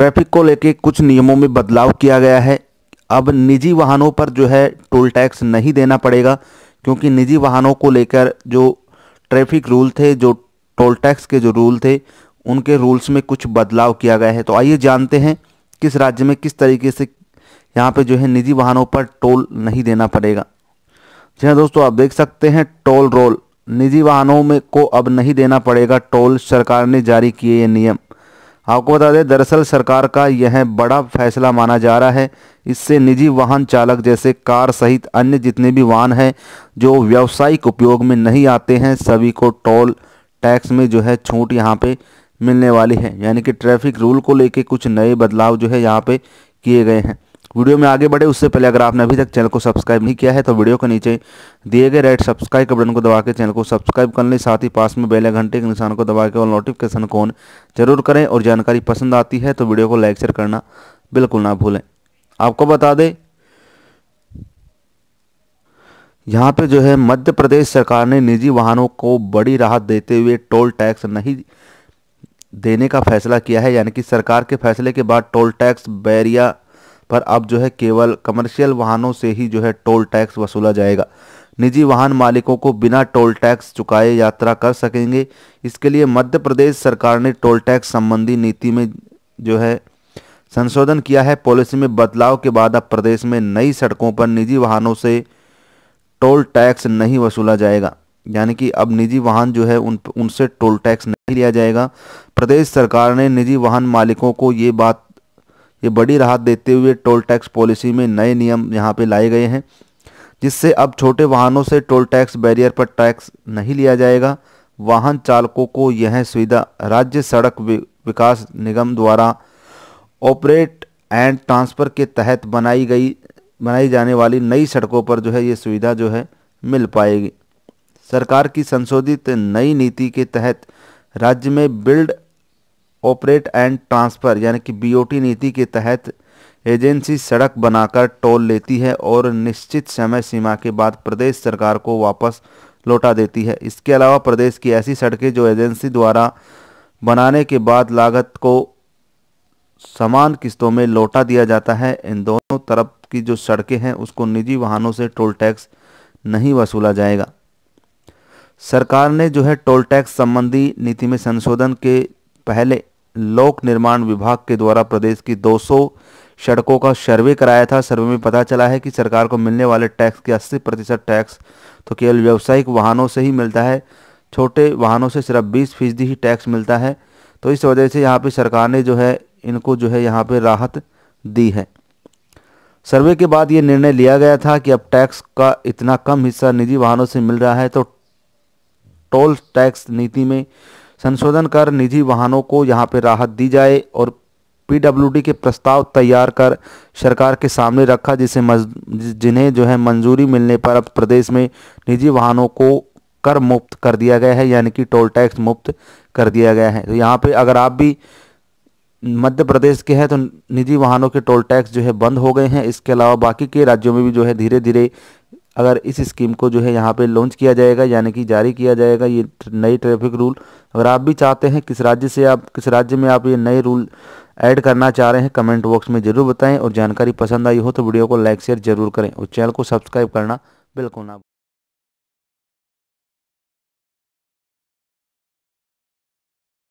traffic को लेके कुछ नियमों में बदलाव किया गया है अब निजी वाहनों पर जो है टोल टैक्स नहीं देना पड़ेगा क्योंकि निजी वाहनों को लेकर जो ट्रैफिक रूल थे जो टोल टैक्स के जो रूल थे उनके रूल्स में कुछ बदलाव किया गया है तो आइए जानते हैं किस राज्य में किस तरीके से यहाँ पे जो है निजी वाहनों पर टोल नहीं देना पड़ेगा जी हाँ दोस्तों आप देख सकते हैं टोल रोल निजी वाहनों में को अब नहीं देना पड़ेगा टोल सरकार ने जारी किए ये नियम आपको बता दें दरअसल सरकार का यह बड़ा फैसला माना जा रहा है इससे निजी वाहन चालक जैसे कार सहित अन्य जितने भी वाहन हैं जो व्यावसायिक उपयोग में नहीं आते हैं सभी को टोल टैक्स में जो है छूट यहाँ पे मिलने वाली है यानी कि ट्रैफिक रूल को लेके कुछ नए बदलाव जो है यहाँ पे किए गए हैं वीडियो में आगे बढ़े उससे पहले अगर आपने अभी तक चैनल को सब्सक्राइब नहीं किया है तो वीडियो के नीचे दिए गए रेड सब्सक्राइब के बटन को दबा के चैनल को सब्सक्राइब कर लें साथ ही पास में बेल घंटे के निशान को दबा के और नोटिफिकेशन को ऑन जरूर करें और जानकारी पसंद आती है तो वीडियो को लाइक शेयर करना बिल्कुल ना भूलें आपको बता दें यहाँ पे जो है मध्य प्रदेश सरकार ने निजी वाहनों को बड़ी राहत देते हुए टोल टैक्स नहीं देने का फैसला किया है यानी कि सरकार के फैसले के बाद टोल टैक्स बैरिया पर अब जो है केवल कमर्शियल वाहनों से ही जो है टोल टैक्स वसूला जाएगा निजी वाहन मालिकों को बिना टोल टैक्स चुकाए यात्रा कर सकेंगे इसके लिए मध्य प्रदेश सरकार ने टोल टैक्स संबंधी नीति में जो है संशोधन किया है पॉलिसी में बदलाव के बाद अब प्रदेश में नई सड़कों पर निजी वाहनों से टोल टैक्स नहीं वसूला जाएगा यानी कि अब निजी वाहन जो है उन उनसे टोल टैक्स नहीं लिया जाएगा प्रदेश सरकार ने निजी वाहन मालिकों को ये बात ये बड़ी राहत देते हुए टोल टैक्स पॉलिसी में नए नियम यहाँ पे लाए गए हैं जिससे अब छोटे वाहनों से टोल टैक्स बैरियर पर टैक्स नहीं लिया जाएगा वाहन चालकों को यह सुविधा राज्य सड़क विकास निगम द्वारा ऑपरेट एंड ट्रांसफ़र के तहत बनाई गई बनाई जाने वाली नई सड़कों पर जो है ये सुविधा जो है मिल पाएगी सरकार की संशोधित नई नीति के तहत राज्य में बिल्ड ऑपरेट एंड ट्रांसफ़र यानी कि बीओटी नीति के तहत एजेंसी सड़क बनाकर टोल लेती है और निश्चित समय सीमा के बाद प्रदेश सरकार को वापस लौटा देती है इसके अलावा प्रदेश की ऐसी सड़कें जो एजेंसी द्वारा बनाने के बाद लागत को समान किस्तों में लौटा दिया जाता है इन दोनों तरफ की जो सड़कें हैं उसको निजी वाहनों से टोल टैक्स नहीं वसूला जाएगा सरकार ने जो है टोल टैक्स संबंधी नीति में संशोधन के पहले लोक निर्माण विभाग के द्वारा प्रदेश की 200 सड़कों का सर्वे कराया था सर्वे में पता चला है कि सरकार को मिलने वाले टैक्स के 80 प्रतिशत टैक्स तो केवल व्यावसायिक वाहनों से ही मिलता है छोटे वाहनों से सिर्फ बीस फीसदी ही टैक्स मिलता है तो इस वजह से यहाँ पर सरकार ने जो है इनको जो है यहाँ पर राहत दी है सर्वे के बाद ये निर्णय लिया गया था कि अब टैक्स का इतना कम हिस्सा निजी वाहनों से मिल रहा है तो टोल टैक्स नीति में संशोधन कर निजी वाहनों को यहाँ पे राहत दी जाए और पीडब्ल्यूडी के प्रस्ताव तैयार कर सरकार के सामने रखा जिसे जिन्हें जो है मंजूरी मिलने पर अब प्रदेश में निजी वाहनों को कर मुक्त कर दिया गया है यानी कि टोल टैक्स मुक्त कर दिया गया है तो यहाँ पे अगर आप भी मध्य प्रदेश के हैं तो निजी वाहनों के टोल टैक्स जो है बंद हो गए हैं इसके अलावा बाकी के राज्यों में भी जो है धीरे धीरे अगर इस स्कीम को जो है यहाँ पे लॉन्च किया जाएगा यानी कि जारी किया जाएगा ये नई ट्रैफिक रूल अगर आप भी चाहते हैं किस राज्य से आप किस राज्य में आप ये नए रूल ऐड करना चाह रहे हैं कमेंट बॉक्स में ज़रूर बताएं और जानकारी पसंद आई हो तो वीडियो को लाइक शेयर जरूर करें और चैनल को सब्सक्राइब करना बिल्कुल ना